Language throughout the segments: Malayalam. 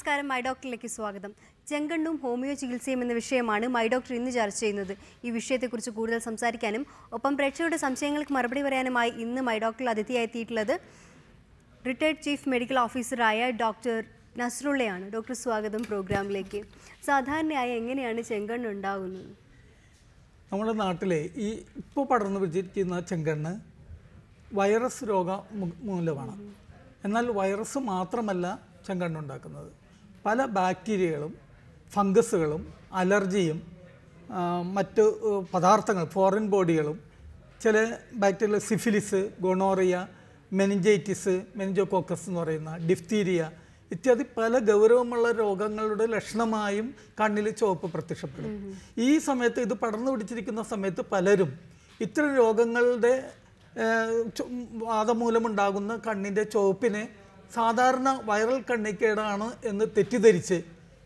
നമസ്കാരം മൈ ഡോക്ടറിലേക്ക് സ്വാഗതം ചെങ്കണ്ണും ഹോമിയോ ചികിത്സയും എന്ന വിഷയമാണ് മൈ ഡോക്ടർ ഇന്ന് ചർച്ച ചെയ്യുന്നത് ഈ വിഷയത്തെക്കുറിച്ച് കൂടുതൽ സംസാരിക്കാനും ഒപ്പം പ്രേക്ഷകരുടെ സംശയങ്ങൾക്ക് മറുപടി പറയാനുമായി ഇന്ന് മൈ ഡോക്ടറിൽ എത്തിയിട്ടുള്ളത് റിട്ടയർഡ് ചീഫ് മെഡിക്കൽ ഓഫീസറായ ഡോക്ടർ നസ്രുള്ളയാണ് ഡോക്ടർ സ്വാഗതം പ്രോഗ്രാമിലേക്ക് സാധാരണയായി എങ്ങനെയാണ് ചെങ്കണ്ണ് ഉണ്ടാകുന്നത് നമ്മുടെ നാട്ടിലെ ഈ ഇപ്പോൾ പടർന്നു പിടിച്ചിരിക്കുന്ന ചെങ്കണ്ണ് വൈറസ് രോഗ മൂലമാണ് എന്നാൽ വൈറസ് മാത്രമല്ല ചെങ്കണ്ണുണ്ടാക്കുന്നത് പല ബാക്ടീരിയകളും ഫംഗസുകളും അലർജിയും മറ്റ് പദാർത്ഥങ്ങൾ ഫോറിൻ ബോഡികളും ചില bacteria syphilis gonorrhoea meningitis meningococcus എന്ന് പറയുന്ന ഡിഫ്തീരിയ ഇത്യാദി പല ഗൗരവമുള്ള രോഗങ്ങളുടെ ലക്ഷണമായും കണ്ണിൽ ചുവപ്പ് പ്രത്യക്ഷപ്പെടും ഈ സമയത്ത് ഇത് പടർന്നു പിടിച്ചിരിക്കുന്ന സമയത്ത് പലരും ഇത്തരം രോഗങ്ങളുടെ മൂലമുണ്ടാകുന്ന കണ്ണിൻ്റെ ചുവപ്പിനെ സാധാരണ വൈറൽ കണ്ണിക്കേടാണ് എന്ന് തെറ്റിദ്ധരിച്ച്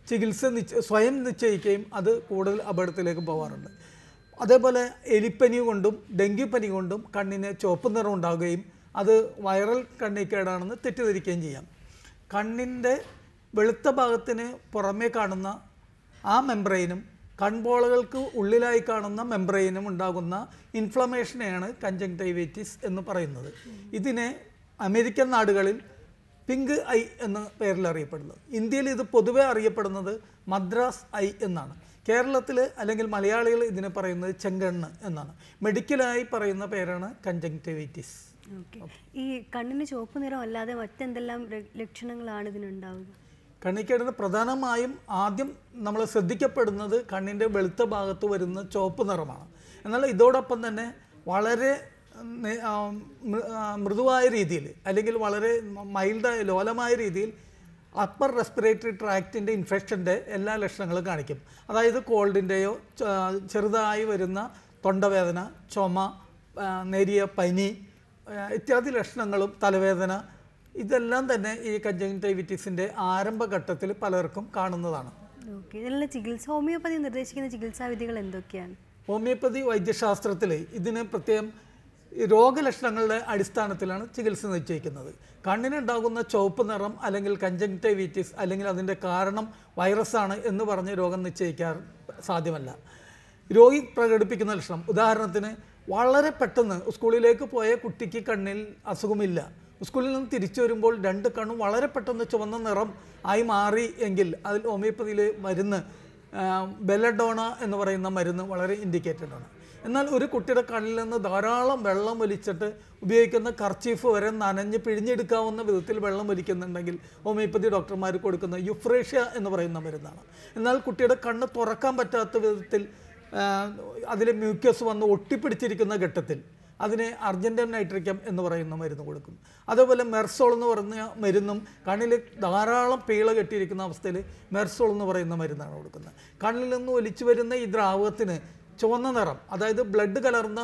ചികിത്സ സ്വയം നിശ്ചയിക്കുകയും അത് കൂടുതൽ അപകടത്തിലേക്ക് പോകാറുണ്ട് അതേപോലെ എലിപ്പനി കൊണ്ടും ഡെങ്കിപ്പനി കൊണ്ടും കണ്ണിന് ചുവപ്പ് നിറം ഉണ്ടാകുകയും അത് വൈറൽ കണ്ണിക്കേടാണെന്ന് തെറ്റിദ്ധരിക്കുകയും ചെയ്യാം കണ്ണിൻ്റെ വെളുത്ത ഭാഗത്തിന് പുറമേ കാണുന്ന ആ മെംബ്രെയിനും കൺപോളകൾക്ക് ഉള്ളിലായി കാണുന്ന മെംബ്രെയിനും ഉണ്ടാകുന്ന ഇൻഫ്ലമേഷനെയാണ് കഞ്ചങ്ടൈവൈറ്റിസ് എന്ന് പറയുന്നത് ഇതിനെ അമേരിക്കൻ നാടുകളിൽ പിങ്ക് ഐ എന്ന പേരിൽ അറിയപ്പെടുന്നത് ഇന്ത്യയിൽ ഇത് പൊതുവെ അറിയപ്പെടുന്നത് മദ്രാസ് ഐ എന്നാണ് കേരളത്തിൽ അല്ലെങ്കിൽ മലയാളികൾ ഇതിനെ പറയുന്നത് ചെങ്കണ്ണ് എന്നാണ് മെഡിക്കലായി പറയുന്ന പേരാണ് കഞ്ചങ്ടിവിറ്റീസ് ഈ കണ്ണിന് ചുവപ്പ് നിറം അല്ലാതെ മറ്റെന്തെല്ലാം ലക്ഷണങ്ങളാണ് ഇതിനുണ്ടാവുക കണ്ണിക്കേടിന് പ്രധാനമായും ആദ്യം നമ്മൾ ശ്രദ്ധിക്കപ്പെടുന്നത് കണ്ണിൻ്റെ വെളുത്ത ഭാഗത്ത് വരുന്ന ചുവപ്പ് നിറമാണ് എന്നാൽ ഇതോടൊപ്പം തന്നെ വളരെ മൃദുവായ രീതിയിൽ അല്ലെങ്കിൽ വളരെ മൈൽഡായ ലോലമായ രീതിയിൽ അപ്പർ റെസ്പിറേറ്ററി ട്രാക്റ്റിൻ്റെ ഇൻഫെക്ഷൻ്റെ എല്ലാ ലക്ഷണങ്ങളും കാണിക്കും അതായത് കോൾഡിൻ്റെയോ ചെറുതായി വരുന്ന തൊണ്ടവേദന ചുമ നേരിയ പനി ഇത്യാദി ലക്ഷണങ്ങളും തലവേദന ഇതെല്ലാം തന്നെ ഈ കഞ്ചങ്ടൈവിറ്റിസിൻ്റെ ആരംഭഘട്ടത്തിൽ പലർക്കും കാണുന്നതാണ് ചികിത്സ ഹോമിയോപ്പതി നിർദ്ദേശിക്കുന്ന ചികിത്സാവിധികൾ എന്തൊക്കെയാണ് ഹോമിയോപ്പതി വൈദ്യശാസ്ത്രത്തിൽ ഇതിന് പ്രത്യേകം രോഗലക്ഷണങ്ങളുടെ അടിസ്ഥാനത്തിലാണ് ചികിത്സ നിശ്ചയിക്കുന്നത് കണ്ണിനുണ്ടാകുന്ന ചുവപ്പ് നിറം അല്ലെങ്കിൽ കഞ്ചങ്റ്റൈവിറ്റിസ് അല്ലെങ്കിൽ അതിൻ്റെ കാരണം വൈറസാണ് എന്ന് പറഞ്ഞ് രോഗം നിശ്ചയിക്കാൻ സാധ്യമല്ല രോഗി പ്രകടിപ്പിക്കുന്ന ലക്ഷണം ഉദാഹരണത്തിന് വളരെ പെട്ടെന്ന് സ്കൂളിലേക്ക് പോയ കുട്ടിക്ക് കണ്ണിൽ അസുഖമില്ല സ്കൂളിൽ നിന്ന് തിരിച്ചു വരുമ്പോൾ രണ്ട് കണ്ണും വളരെ പെട്ടെന്ന് ചുവന്ന നിറം ആയി മാറി എങ്കിൽ അതിൽ ഹോമിയോപ്പതിയിൽ മരുന്ന് ബെലഡോണ എന്ന് പറയുന്ന മരുന്ന് വളരെ ഇൻഡിക്കേറ്റഡ് ആണ് എന്നാൽ ഒരു കുട്ടിയുടെ കണ്ണിൽ നിന്ന് ധാരാളം വെള്ളം വലിച്ചിട്ട് ഉപയോഗിക്കുന്ന കർച്ചീഫ് വരെ നനഞ്ഞ് പിഴിഞ്ഞെടുക്കാവുന്ന വിധത്തിൽ വെള്ളം വലിക്കുന്നുണ്ടെങ്കിൽ ഹോമിയോപ്പതി ഡോക്ടർമാർ കൊടുക്കുന്ന യുഫ്രേഷ്യ എന്ന് പറയുന്ന മരുന്നാണ് എന്നാൽ കുട്ടിയുടെ കണ്ണ് തുറക്കാൻ പറ്റാത്ത വിധത്തിൽ അതിൽ മ്യൂക്കസ് വന്ന് ഒട്ടിപ്പിടിച്ചിരിക്കുന്ന ഘട്ടത്തിൽ അതിന് അർജൻറ്റൈൻ നൈട്രിക്കം എന്ന് പറയുന്ന മരുന്ന് കൊടുക്കും അതേപോലെ മെർസോൾ എന്ന് പറയുന്ന മരുന്നും കണ്ണിൽ ധാരാളം പീള കെട്ടിയിരിക്കുന്ന അവസ്ഥയിൽ മെർസോൾ എന്ന് പറയുന്ന മരുന്നാണ് കൊടുക്കുന്നത് കണ്ണിൽ നിന്ന് ഒലിച്ചു വരുന്ന ഈ ദ്രാവകത്തിന് ചുവന്ന നിറം അതായത് ബ്ലഡ് കലർന്ന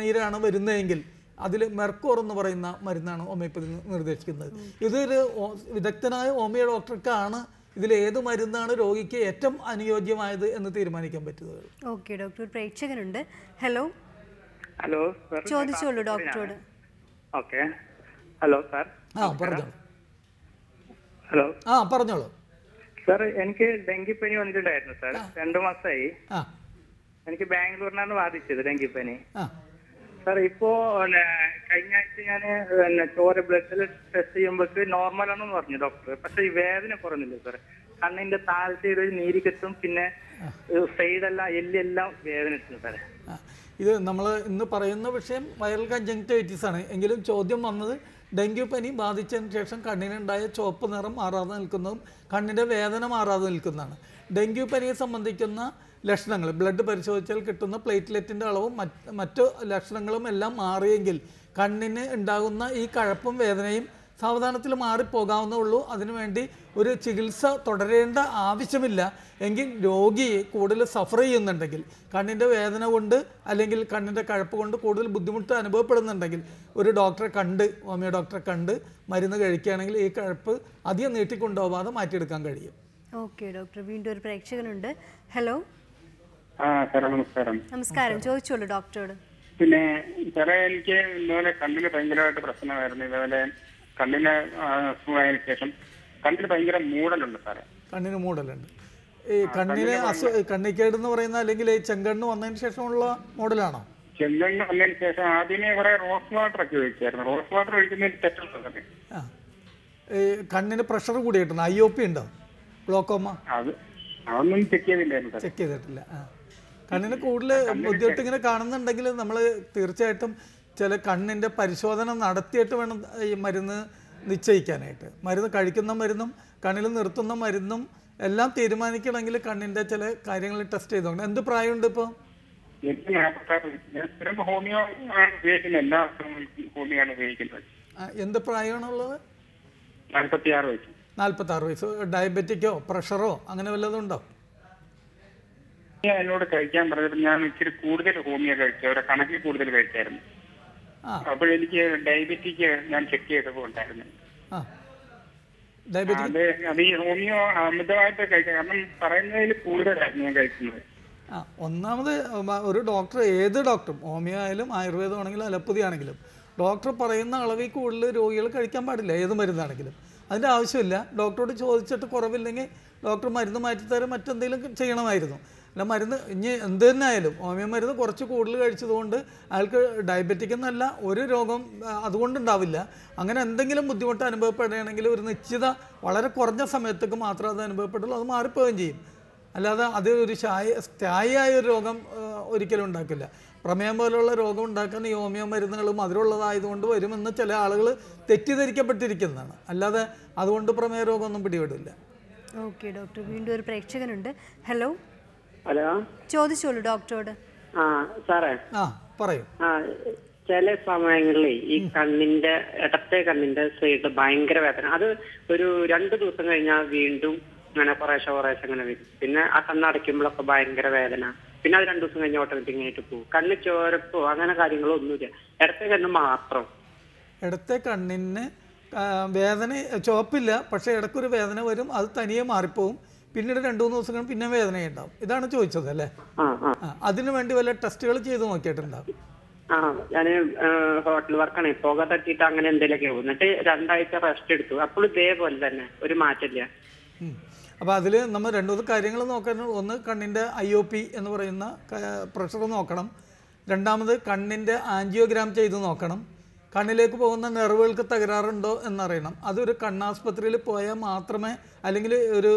നീരാണ് വരുന്നതെങ്കിൽ അതിൽ മെർക്കോർ എന്ന് പറയുന്ന മരുന്നാണ് ഹോമിയോപ്പതി നിർദ്ദേശിക്കുന്നത് ഇതൊരു വിദഗ്ധനായ ഹോമിയോ ഡോക്ടർക്കാണ് ഇതിൽ ഏത് മരുന്നാണ് രോഗിക്ക് ഏറ്റവും അനുയോജ്യമായത് എന്ന് തീരുമാനിക്കാൻ പറ്റുന്നത് ഓക്കെ ഡോക്ടർ പ്രേക്ഷകനുണ്ട് ഹലോ ഹലോ ചോദിച്ചോളൂ ഡോക്ടറോട് ഓക്കെ ഹലോ സാർ ആ പറഞ്ഞോളൂ ഹലോ ആ പറഞ്ഞോളൂ സാർ എനിക്ക് ഡെങ്കിപ്പനി വന്നിട്ടുണ്ടായിരുന്നു സാർ രണ്ടു മാസമായി എനിക്ക് ബാംഗ്ലൂരിനാണ് ബാധിച്ചത് ഡെങ്കിപ്പനി സാർ ഇപ്പോ കഴിഞ്ഞ ആഴ്ച ഞാൻ ചോര ബ്ലഡ് ടെസ്റ്റ് ചെയ്യുമ്പോൾ നോർമൽ ആണെന്ന് പറഞ്ഞു ഡോക്ടർ പക്ഷെ ഈ വേദന കുറഞ്ഞില്ല സാർ കണ്ണിന്റെ താഴത്തെ ഒരു നീരി കെട്ടും പിന്നെ സൈഡെല്ലാം എല്ലെല്ലാം വേദന എത്തുന്നു സാറേ ഇത് നമ്മൾ ഇന്ന് പറയുന്ന വിഷയം വൈറൽ കഞ്ചങ്റ്റൈറ്റിസ് ആണ് എങ്കിലും ചോദ്യം വന്നത് ഡെങ്കിപ്പനി ബാധിച്ചതിന് ശേഷം കണ്ണിനുണ്ടായ ചുവപ്പ് നിറം മാറാതെ നിൽക്കുന്നതും കണ്ണിൻ്റെ വേദന മാറാതെ നിൽക്കുന്നതാണ് ഡെങ്കിപ്പനിയെ സംബന്ധിക്കുന്ന ലക്ഷണങ്ങൾ ബ്ലഡ് പരിശോധിച്ചാൽ കിട്ടുന്ന പ്ലേറ്റ്ലെറ്റിൻ്റെ അളവും മറ്റ് മറ്റു ലക്ഷണങ്ങളും എല്ലാം മാറിയെങ്കിൽ കണ്ണിന് ഉണ്ടാകുന്ന ഈ കഴപ്പും വേദനയും സാവധാനത്തിൽ മാറിപ്പോകാവുന്നേ ഉള്ളൂ അതിനുവേണ്ടി ഒരു ചികിത്സ തുടരേണ്ട ആവശ്യമില്ല എങ്കിൽ രോഗി കൂടുതൽ സഫർ ചെയ്യുന്നുണ്ടെങ്കിൽ കണ്ണിൻ്റെ വേദന കൊണ്ട് അല്ലെങ്കിൽ കണ്ണിൻ്റെ കഴപ്പ് കൊണ്ട് കൂടുതൽ ബുദ്ധിമുട്ട് അനുഭവപ്പെടുന്നുണ്ടെങ്കിൽ ഒരു ഡോക്ടറെ കണ്ട് ഹോമിയോ ഡോക്ടറെ കണ്ട് മരുന്ന് കഴിക്കുകയാണെങ്കിൽ ഈ കഴപ്പ് അധികം നീട്ടിക്കൊണ്ടുപോകാതെ മാറ്റിയെടുക്കാൻ കഴിയും ഓക്കെ ഡോക്ടർ വീണ്ടും ഒരു പ്രേക്ഷകനുണ്ട് ഹലോ നമസ്കാരം നമസ്കാരം ചോദിച്ചോളൂ ഡോക്ടറോട് പിന്നെ സാറേ എനിക്ക് ഇതുപോലെ കണ്ണിന് ഭയങ്കരമായിട്ട് പ്രശ്നമായിരുന്നു ഇതുപോലെ കണ്ണിന് അസുഖമായതിനു ശേഷം കണ്ണിന് ഭയങ്കര മൂടലുണ്ട് സാറേ കണ്ണിന് മൂടലുണ്ട് ഈ കണ്ണിന് കണ്ണിക്കേട് എന്ന് പറയുന്ന അല്ലെങ്കിൽ ഈ ചെങ്കണ്ണ് വന്നതിന് ശേഷമുള്ള മോഡലാണോ ചെങ്കണ്ണ് വന്നതിന് ശേഷം ആദ്യമേ കുറെ റോസ് വാട്ടർ ഒക്കെ ഒഴിച്ചായിരുന്നു റോസ് വാട്ടർ ഒഴിക്കുന്നതിന് തെറ്റുള്ളത് കണ്ണിന് പ്രഷർ കൂടി കിട്ടുന്നു ഐ ഒ പി ഉണ്ടോ ഗ്ലോക്കോമ അത് അതൊന്നും ചെക്ക് ചെയ്തില്ലായിരുന്നു ചെക്ക് ചെയ്തിട്ടില്ല കണ്ണിന് കൂടുതൽ ബുദ്ധിമുട്ട് ഇങ്ങനെ കാണുന്നുണ്ടെങ്കിൽ നമ്മൾ തീർച്ചയായിട്ടും ചില കണ്ണിൻ്റെ പരിശോധന നടത്തിയിട്ട് വേണം ഈ മരുന്ന് നിശ്ചയിക്കാനായിട്ട് മരുന്ന് കഴിക്കുന്ന മരുന്നും കണ്ണിൽ നിർത്തുന്ന മരുന്നും എല്ലാം തീരുമാനിക്കണമെങ്കിൽ കണ്ണിൻ്റെ ചില കാര്യങ്ങൾ ടെസ്റ്റ് ചെയ്ത് എന്ത് പ്രായമുണ്ട് ഇപ്പോൾ എന്ത് പ്രായമാണുള്ളത് നാൽപ്പത്തി ആറ് വയസ്സ് ഡയബറ്റിക്കോ പ്രഷറോ അങ്ങനെ വല്ലതും ഉണ്ടോ എന്നോട് കഴിക്കാൻ പറഞ്ഞിട്ട് ഞാൻ ഇച്ചിരി കൂടുതൽ ഹോമിയോ കഴിച്ചു അവരെ കണക്കിൽ കൂടുതൽ കഴിച്ചായിരുന്നു അപ്പോൾ എനിക്ക് ഡയബറ്റിക് ഞാൻ ചെക്ക് ചെയ്തപ്പോൾ ഉണ്ടായിരുന്നു അത് അത് ഈ ഹോമിയോ അമിതമായിട്ട് കഴിക്കാം കാരണം പറയുന്നതിൽ കൂടുതലായിരുന്നു ഞാൻ കഴിക്കുന്നത് ഒന്നാമത് ഒരു ഡോക്ടർ ഏത് ഡോക്ടറും ഹോമിയോ ആയാലും ആയുർവേദം ആണെങ്കിലും അലപ്പതി ആണെങ്കിലും ഡോക്ടർ പറയുന്ന അളവിൽ കൂടുതൽ രോഗികൾ കഴിക്കാൻ പാടില്ല ഏത് മരുന്നാണെങ്കിലും അതിൻ്റെ ആവശ്യമില്ല ഡോക്ടറോട് ചോദിച്ചിട്ട് കുറവില്ലെങ്കിൽ ഡോക്ടർ മരുന്ന് മാറ്റിത്തരാൻ മറ്റെന്തെങ്കിലും ചെയ്യണമായിരുന്നു അല്ല മരുന്ന് ഇനി എന്ത് തന്നെ ആയാലും ഹോമിയോ മരുന്ന് കുറച്ച് കൂടുതൽ കഴിച്ചതുകൊണ്ട് അയാൾക്ക് ഡയബറ്റിക് എന്നല്ല ഒരു രോഗം അതുകൊണ്ടുണ്ടാവില്ല അങ്ങനെ എന്തെങ്കിലും ബുദ്ധിമുട്ട് അനുഭവപ്പെടുകയാണെങ്കിൽ ഒരു നിശ്ചിത വളരെ കുറഞ്ഞ സമയത്തേക്ക് മാത്രമേ അത് അനുഭവപ്പെട്ടുള്ളൂ അത് മാറിപ്പോവുകയും ചെയ്യും അല്ലാതെ അത് ഒരു ശായ സ്ഥായിയായ ഒരു രോഗം ഒരിക്കലും ഉണ്ടാക്കില്ല പ്രമേയം പോലുള്ള രോഗം ഉണ്ടാക്കുന്ന ഈ ഹോമിയോ മരുന്നുകളും അതിലുള്ളതായതുകൊണ്ട് വരുമെന്ന് ചില ആളുകൾ തെറ്റിദ്ധരിക്കപ്പെട്ടിരിക്കുന്നതാണ് അല്ലാതെ അതുകൊണ്ട് പ്രമേയ രോഗമൊന്നും പിടിപെടില്ല ഓക്കെ ഡോക്ടർ വീണ്ടും ഒരു പ്രേക്ഷകനുണ്ട് ഹലോ ഹലോ ചോദിച്ചോളൂ ഡോക്ടറോട് ആ സാറേ ആ പറയൂ ആ ചില സമയങ്ങളിൽ ഈ കണ്ണിന്റെ ഇടത്തെ കണ്ണിന്റെ സൈഡ് ഭയങ്കര വേദന അത് ഒരു രണ്ടു ദിവസം കഴിഞ്ഞാൽ വീണ്ടും ഇങ്ങനെ കുറേശ്ശെ കുറേശ്ശെ ഇങ്ങനെ വരും പിന്നെ ആ കണ്ണടയ്ക്കുമ്പോഴൊക്കെ ഭയങ്കര വേദന പിന്നെ അത് രണ്ടു ദിവസം കഴിഞ്ഞ് ഓട്ടോമാറ്റിക് ആയിട്ട് പോകും കണ്ണ് ചോരപ്പോ അങ്ങനെ കാര്യങ്ങളോ ഒന്നുമില്ല ഇടത്തെ കണ്ണ് മാത്രം ഇടത്തെ കണ്ണിന് വേദന ചുവപ്പില്ല പക്ഷെ ഇടക്കൊരു വേദന വരും അത് തനിയെ മാറിപ്പോവും പിന്നീട് രണ്ടു മൂന്ന് ദിവസം പിന്നെ വേദനയുണ്ടാവും ഇതാണ് ചോദിച്ചത് അല്ലേ അതിനു വേണ്ടി വല്ല ടെസ്റ്റുകൾ ചെയ്ത് നോക്കിയിട്ടുണ്ടോ ആ ഞാന് ഹോട്ടൽ വർക്കാണ് പുക തട്ടിട്ട് അങ്ങനെ എന്തെങ്കിലുമൊക്കെ എന്നിട്ട് രണ്ടാഴ്ച റെസ്റ്റ് എടുത്തു അപ്പോൾ ഇതേപോലെ തന്നെ ഒരു മാറ്റമില്ല അപ്പോൾ അതില് നമ്മൾ രണ്ടു മൂന്ന് കാര്യങ്ങൾ നോക്കാൻ ഒന്ന് കണ്ണിന്റെ ഐ ഒ പി എന്ന് പറയുന്ന പ്രഷർ നോക്കണം രണ്ടാമത് കണ്ണിന്റെ ആൻജിയോഗ്രാം ചെയ്ത് നോക്കണം കണ്ണിലേക്ക് പോകുന്ന നെറവുകൾക്ക് തകരാറുണ്ടോ എന്നറിയണം അതൊരു കണ്ണാസ്പത്രിയിൽ പോയാൽ മാത്രമേ അല്ലെങ്കിൽ ഒരു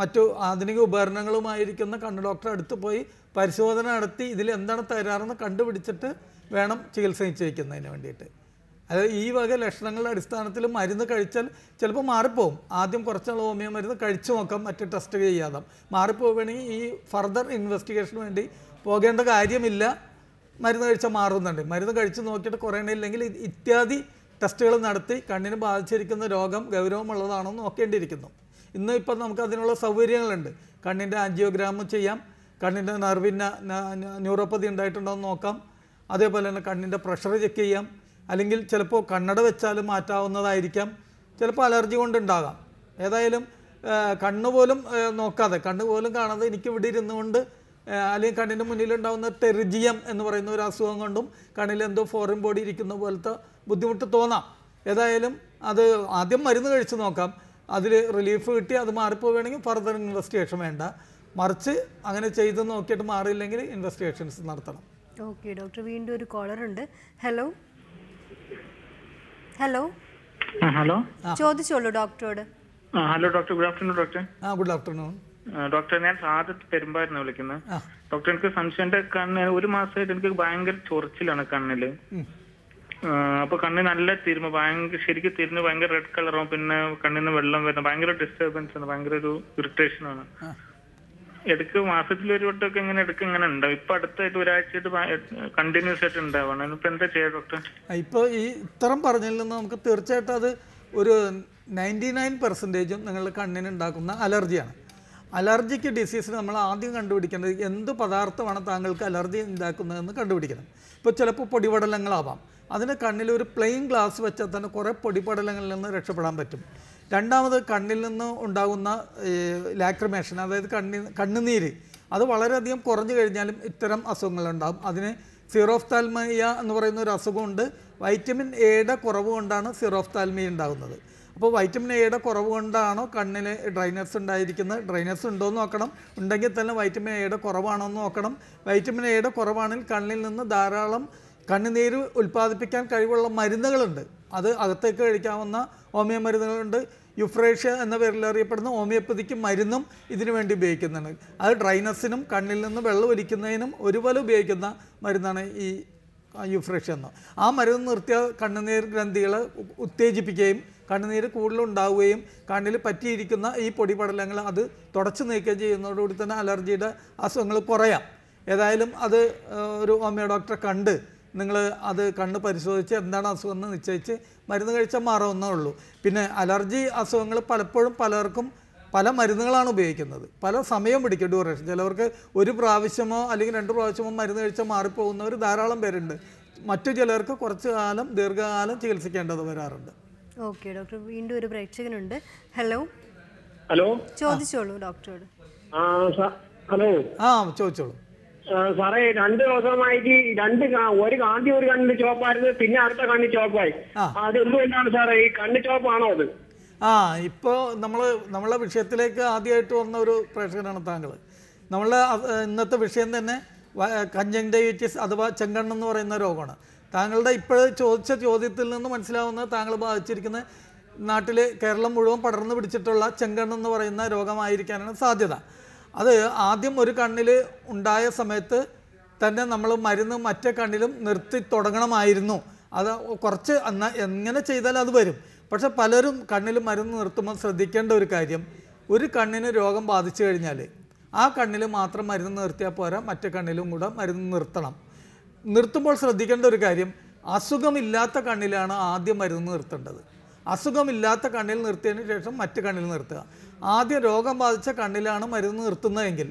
മറ്റു ആധുനിക ഉപകരണങ്ങളുമായിരിക്കുന്ന കണ്ണു ഡോക്ടറെ അടുത്ത് പോയി പരിശോധന നടത്തി ഇതിൽ എന്താണ് തരാറെന്ന് കണ്ടുപിടിച്ചിട്ട് വേണം ചികിത്സ നിശ്ചയിക്കുന്നതിന് വേണ്ടിയിട്ട് അതായത് ഈ വക ലക്ഷണങ്ങളുടെ അടിസ്ഥാനത്തിൽ മരുന്ന് കഴിച്ചാൽ ചിലപ്പോൾ മാറിപ്പോവും ആദ്യം കുറച്ചുള്ള ഹോമിയോ മരുന്ന് കഴിച്ചു നോക്കാം മറ്റ് ടെസ്റ്റ് ചെയ്യാതെ മാറിപ്പോവുകയാണെങ്കിൽ ഈ ഫർദർ ഇൻവെസ്റ്റിഗേഷന് വേണ്ടി പോകേണ്ട കാര്യമില്ല മരുന്ന് കഴിച്ചാൽ മാറുന്നുണ്ട് മരുന്ന് കഴിച്ച് നോക്കിയിട്ട് കുറയണില്ലെങ്കിൽ ഇത്യാദി ടെസ്റ്റുകൾ നടത്തി കണ്ണിന് ബാധിച്ചിരിക്കുന്ന രോഗം ഗൗരവമുള്ളതാണോ നോക്കേണ്ടിയിരിക്കുന്നു ഇന്ന് ഇപ്പം നമുക്ക് അതിനുള്ള സൗകര്യങ്ങളുണ്ട് കണ്ണിൻ്റെ ആൻജിയോഗ്രാം ചെയ്യാം കണ്ണിൻ്റെ നെർവിന് ന്യൂറോപ്പതി ഉണ്ടായിട്ടുണ്ടോ എന്ന് നോക്കാം അതേപോലെ തന്നെ കണ്ണിൻ്റെ പ്രഷർ ചെക്ക് ചെയ്യാം അല്ലെങ്കിൽ ചിലപ്പോൾ കണ്ണട വെച്ചാലും മാറ്റാവുന്നതായിരിക്കാം ചിലപ്പോൾ അലർജി കൊണ്ടുണ്ടാകാം ഏതായാലും കണ്ണ് പോലും നോക്കാതെ കണ്ണ് പോലും കാണാതെ എനിക്ക് ഇവിടെ ഇരുന്നുകൊണ്ട് അല്ലെങ്കിൽ കണ്ണിന് മുന്നിലുണ്ടാകുന്ന ടെറിജിയം എന്ന് പറയുന്ന ഒരു അസുഖം കൊണ്ടും കണ്ണിൽ എന്തോ ഫോറിൻ ബോഡി ഇരിക്കുന്ന പോലത്തെ ബുദ്ധിമുട്ട് തോന്നാം ഏതായാലും അത് ആദ്യം മരുന്ന് കഴിച്ച് നോക്കാം അതിൽ റിലീഫ് കിട്ടി അത് മാറിപ്പോവുകയാണെങ്കിൽ ഫർദർ ഇൻവെസ്റ്റിഗേഷൻ വേണ്ട മറിച്ച് അങ്ങനെ ചെയ്ത് നോക്കിയിട്ട് മാറിയില്ലെങ്കിൽ ഇൻവെസ്റ്റിഗേഷൻസ് നടത്തണം ഓക്കെ ഡോക്ടർ വീണ്ടും ഒരു കോളർ ഉണ്ട് ഹലോ ഹലോ ഹലോ ചോദിച്ചോളൂ ഡോക്ടറോട് hello doctor good afternoon doctor ആ ഗുഡ് ആഫ്റ്റർനൂൺ ഡോക്ടർ ഞാൻ സാദത്ത് പെരുമ്പായിരുന്നു വിളിക്കുന്നത് ഡോക്ടർ എനിക്ക് സംശയം എന്റെ കണ്ണ് ഒരു മാസമായിട്ട് എനിക്ക് ഭയങ്കര ചൊറിച്ചിലാണ് കണ്ണില് അപ്പൊ കണ്ണിന് നല്ല തിരുമ ഭയങ്കര ശരിക്കും തിരിഞ്ഞ് ഭയങ്കര റെഡ് കളറും പിന്നെ കണ്ണിന്ന് വെള്ളം വരുന്ന ഭയങ്കര ഡിസ്റ്റർബൻസ് ആണ് ഭയങ്കര ഒരു ഇറിറ്റേഷൻ ആണ് ഇടയ്ക്ക് മാസത്തിൽ ഒരു വട്ടം ഒക്കെ ഇങ്ങനെ ഇടയ്ക്ക് ഇങ്ങനെ ഉണ്ടാവും ഇപ്പൊ അടുത്തായിട്ട് ഒരാഴ്ചയായിട്ട് കണ്ടിന്യൂസ് ആയിട്ട് ഉണ്ടാവണം ഇപ്പൊ എന്താ ചെയ്യാ ഡോക്ടർ ഇപ്പൊ ഈ ഇത്തരം പറഞ്ഞതിൽ നിന്ന് നമുക്ക് തീർച്ചയായിട്ടും അത് ഒരു നയൻറ്റി നയൻ പെർസെൻറ്റേജും നിങ്ങളുടെ കണ്ണിന് ഉണ്ടാക്കുന്ന അലർജിയാണ് അലർജിക്ക് ഡിസീസിന് നമ്മൾ ആദ്യം കണ്ടുപിടിക്കേണ്ടത് എന്ത് പദാർത്ഥമാണ് താങ്കൾക്ക് അലർജി ഉണ്ടാക്കുന്നതെന്ന് കണ്ടുപിടിക്കണം ഇപ്പോൾ ചിലപ്പോൾ പൊടിപടലങ്ങളാവാം അതിന് കണ്ണിൽ ഒരു പ്ലെയിൻ ഗ്ലാസ് വെച്ചാൽ തന്നെ കുറേ പൊടിപടലങ്ങളിൽ നിന്ന് രക്ഷപ്പെടാൻ പറ്റും രണ്ടാമത് കണ്ണിൽ നിന്ന് ഉണ്ടാകുന്ന ലാക്രിമേഷൻ അതായത് കണ്ണി കണ്ണുനീര് അത് വളരെയധികം കുറഞ്ഞു കഴിഞ്ഞാലും ഇത്തരം അസുഖങ്ങളുണ്ടാകും അതിന് സിറോഫ്താൽമിയ എന്ന് പറയുന്ന ഒരു അസുഖമുണ്ട് വൈറ്റമിൻ എയുടെ കുറവ് കൊണ്ടാണ് സിറോഫ്താൽമിയ ഉണ്ടാകുന്നത് അപ്പോൾ വൈറ്റമിൻ എയുടെ കുറവ് കൊണ്ടാണോ കണ്ണിൽ ഡ്രൈനസ് ഉണ്ടായിരിക്കുന്നത് ഡ്രൈനസ് ഉണ്ടോ എന്ന് നോക്കണം ഉണ്ടെങ്കിൽ തന്നെ വൈറ്റമിൻ എയുടെ കുറവാണോ എന്ന് നോക്കണം വൈറ്റമിൻ എയുടെ കുറവാണെങ്കിൽ കണ്ണിൽ നിന്ന് ധാരാളം കണ്ണുനീര് ഉൽപ്പാദിപ്പിക്കാൻ കഴിവുള്ള മരുന്നുകളുണ്ട് അത് അകത്തേക്ക് കഴിക്കാവുന്ന ഹോമിയോ മരുന്നുകളുണ്ട് യുഫ്രേഷ്യ എന്ന പേരിൽ അറിയപ്പെടുന്ന ഹോമിയോപ്പതിക്ക് മരുന്നും ഇതിനു വേണ്ടി ഉപയോഗിക്കുന്നുണ്ട് അത് ഡ്രൈനസിനും കണ്ണിൽ നിന്ന് വെള്ളം ഒലിക്കുന്നതിനും ഒരുപോലെ ഉപയോഗിക്കുന്ന മരുന്നാണ് ഈ യുഫ്രഷ് എന്ന് ആ മരുന്ന് നിർത്തിയ കണ്ണുനീർ ഗ്രന്ഥികളെ ഉത്തേജിപ്പിക്കുകയും കണ്ണുനീര് കൂടുതലുണ്ടാവുകയും കണ്ണിൽ പറ്റിയിരിക്കുന്ന ഈ പൊടിപടലങ്ങൾ അത് തുടച്ചു നീക്കുകയും ചെയ്യുന്നതോടുകൂടി തന്നെ അലർജിയുടെ അസുഖങ്ങൾ കുറയാം ഏതായാലും അത് ഒരു ഹോമിയോ ഡോക്ടറെ കണ്ട് നിങ്ങൾ അത് കണ്ണ് പരിശോധിച്ച് എന്താണ് അസുഖം എന്ന് നിശ്ചയിച്ച് മരുന്ന് കഴിച്ചാൽ മാറുമെന്നേ ഉള്ളൂ പിന്നെ അലർജി അസുഖങ്ങൾ പലപ്പോഴും പലർക്കും പല മരുന്നുകളാണ് ഉപയോഗിക്കുന്നത് പല സമയം പിടിക്കും ഡ്യൂറേഷൻ ചിലവർക്ക് ഒരു പ്രാവശ്യമോ അല്ലെങ്കിൽ രണ്ട് പ്രാവശ്യമോ മരുന്ന് കഴിച്ചാൽ മാറിപ്പോകുന്നവർ ധാരാളം പേരുണ്ട് മറ്റു ചിലർക്ക് കുറച്ച് കാലം ദീർഘകാലം ചികിത്സിക്കേണ്ടത് വരാറുണ്ട് ഓക്കെ ഡോക്ടർ വീണ്ടും ഒരു പ്രേക്ഷകനുണ്ട് ഹലോ ഹലോ ചോദിച്ചോളൂ ഡോക്ടറോട് ഹലോ ആ ചോദിച്ചോളൂ സാറേ രണ്ട് ദിവസമായിട്ട് രണ്ട് ഒരു കാന്തി ഒരു കണ്ണിൽ ചോപ്പായിരുന്നു പിന്നെ അടുത്ത കണ്ണി ചോപ്പായി അത് എന്തുകൊണ്ടാണ് സാറേ ഈ കണ്ണ് ചോപ്പാണോ അത് ആ ഇപ്പോൾ നമ്മൾ നമ്മളെ വിഷയത്തിലേക്ക് ആദ്യമായിട്ട് വന്ന ഒരു പ്രേക്ഷകനാണ് താങ്കൾ നമ്മളെ ഇന്നത്തെ വിഷയം തന്നെ കഞ്ചങ്ഡൈറ്റിസ് അഥവാ ചെങ്കണ്ണ് എന്ന് പറയുന്ന രോഗമാണ് താങ്കളുടെ ഇപ്പോൾ ചോദിച്ച ചോദ്യത്തിൽ നിന്ന് മനസ്സിലാവുന്നത് താങ്കൾ ബാധിച്ചിരിക്കുന്ന നാട്ടിൽ കേരളം മുഴുവൻ പടർന്നു പിടിച്ചിട്ടുള്ള ചെങ്കണ്ണ് എന്ന് പറയുന്ന രോഗമായിരിക്കാനാണ് സാധ്യത അത് ആദ്യം ഒരു കണ്ണിൽ ഉണ്ടായ സമയത്ത് തന്നെ നമ്മൾ മരുന്ന് മറ്റേ കണ്ണിലും നിർത്തി തുടങ്ങണമായിരുന്നു അത് കുറച്ച് എങ്ങനെ ചെയ്താൽ അത് വരും പക്ഷെ പലരും കണ്ണിൽ മരുന്ന് നിർത്തുമ്പോൾ ശ്രദ്ധിക്കേണ്ട ഒരു കാര്യം ഒരു കണ്ണിന് രോഗം ബാധിച്ചു കഴിഞ്ഞാൽ ആ കണ്ണിൽ മാത്രം മരുന്ന് നിർത്തിയാൽ പോരാ മറ്റു കണ്ണിലും കൂടെ മരുന്ന് നിർത്തണം നിർത്തുമ്പോൾ ശ്രദ്ധിക്കേണ്ട ഒരു കാര്യം അസുഖമില്ലാത്ത കണ്ണിലാണ് ആദ്യം മരുന്ന് നിർത്തേണ്ടത് അസുഖമില്ലാത്ത കണ്ണിൽ നിർത്തിയതിന് ശേഷം മറ്റു കണ്ണിൽ നിർത്തുക ആദ്യം രോഗം ബാധിച്ച കണ്ണിലാണ് മരുന്ന് നിർത്തുന്നതെങ്കിൽ